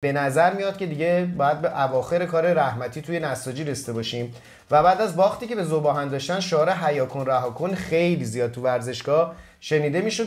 به نظر میاد که دیگه باید به اواخر کار رحمتی توی نساجی رسته باشیم و بعد از باختی که به زباهن داشتن شعار حیا کن رها کن خیلی زیاد تو ورزشگاه شنیده میشد